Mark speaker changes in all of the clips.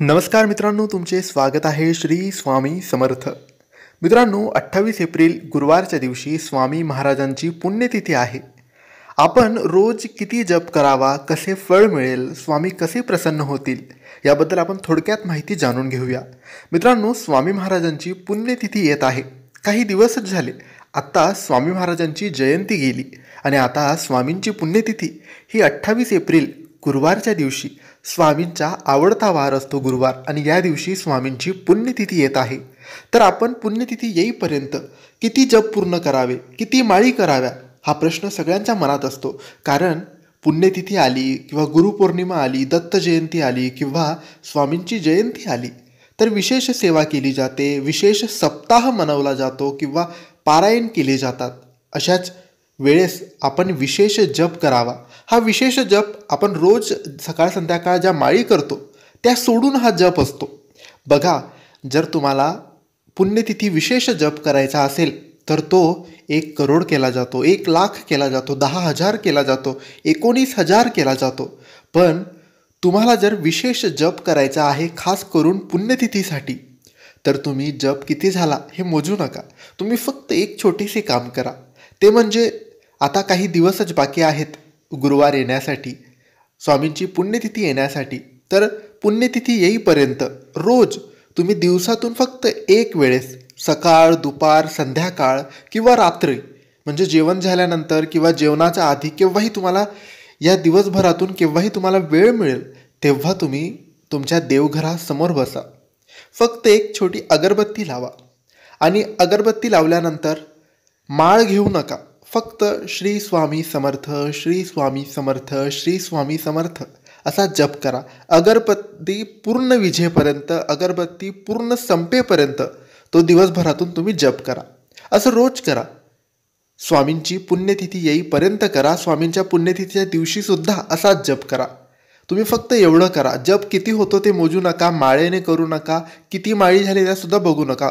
Speaker 1: नमस्कार मित्रांनो तुमचे स्वागत आहे श्री स्वामी समर्थ मित्रांनो अठ्ठावीस एप्रिल गुरुवारच्या दिवशी स्वामी महाराजांची पुण्यतिथी आहे आपण रोज किती जप करावा कसे फळ मिळेल स्वामी कसे प्रसन्न होतील याबद्दल आपण थोडक्यात माहिती जाणून घेऊया मित्रांनो स्वामी महाराजांची पुण्यतिथी येत आहे काही दिवसच झाले आत्ता स्वामी महाराजांची जयंती गेली आणि आता स्वामींची पुण्यतिथी ही अठ्ठावीस एप्रिल गुरुवारच्या दिवशी स्वामींचा आवडता वार असतो गुरुवार आणि या दिवशी स्वामींची पुण्यतिथी येत आहे तर आपण पुण्यतिथी येईपर्यंत किती जप पूर्ण करावे किती माळी कराव्या हा प्रश्न सगळ्यांच्या मनात असतो कारण पुण्यतिथी आली किंवा गुरुपौर्णिमा आली दत्त जयंती आली किंवा स्वामींची जयंती आली तर विशेष सेवा केली जाते विशेष सप्ताह मनवला जातो किंवा पारायण केले जातात अशाच वेळेस आपण विशेष जप करावा हा विशेष जप आपण रोज सकाळ संध्याकाळ ज्या माळी करतो त्या सोडून हा जप असतो बघा जर तुम्हाला पुण्यतिथी विशेष जप करायचा असेल तर तो एक करोड केला जातो एक लाख केला जातो दहा हजार केला जातो एकोणीस हजार केला जातो पण तुम्हाला जर विशेष जप करायचा आहे खास करून पुण्यतिथीसाठी तर तुम्ही जप किती झाला हे मोजू नका तुम्ही फक्त एक छोटेसे काम करा ते म्हणजे आता काही दिवसच बाकी आहेत गुरुवार येण्यासाठी स्वामींची पुण्यतिथी येण्यासाठी तर पुण्यतिथी येईपर्यंत रोज तुम्ही दिवसातून फक्त एक वेळेस सकाळ दुपार संध्याकाळ किंवा रात्री म्हणजे जेवण झाल्यानंतर किंवा जेवणाच्या आधी केव्हाही तुम्हाला या दिवसभरातून केव्हाही तुम्हाला वेळ मिळेल तेव्हा तुम्ही तुमच्या देवघरासमोर बसा फक्त एक छोटी अगरबत्ती लावा आणि अगरबत्ती लावल्यानंतर माळ घेऊ नका फक्त श्री स्वामी समर्थ श्री स्वामी समर्थ श्री स्वामी समर्थ असा जप करा अगरबत्ती पूर्ण विजेपर्यंत अगरबत्ती पूर्ण संपेपर्यंत तो दिवसभरातून तुम्ही जप करा असं रोज करा स्वामींची पुण्यतिथी येईपर्यंत करा स्वामींच्या पुण्यतिथीच्या दिवशी सुद्धा असाच जप करा तुम्ही फक्त एवढं करा जप किती होतो ते मोजू नका माळेने करू नका किती माळी झाली त्यासुद्धा बघू नका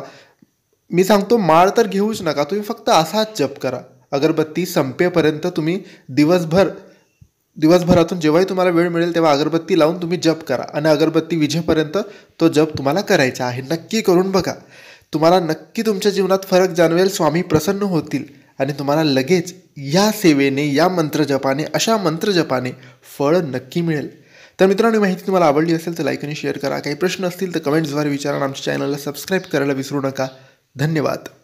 Speaker 1: मी सांगतो माळ तर घेऊच नका तुम्ही फक्त असाच जप करा अगरबत्ती संपेपर्यंत तुम्ही दिवसभर दिवसभरातून जेव्हाही तुम्हाला वेळ मिळेल तेव्हा अगरबत्ती लावून तुम्ही जप करा आणि अगरबत्ती विजेपर्यंत तो जप तुम्हाला करायचा आहे नक्की करून बघा तुम्हाला नक्की तुमच्या जीवनात फरक जाणवेल स्वामी प्रसन्न होतील आणि तुम्हाला लगेच या सेवेने या मंत्रजपाने अशा मंत्रजपाने फळ नक्की मिळेल तर मित्रांनो माहिती तुम्हाला आवडली असेल तर लाईक आणि शेअर करा काही प्रश्न असतील तर कमेंट्सद्वारे विचारा आमच्या चॅनलला सबस्क्राईब करायला विसरू नका धन्यवाद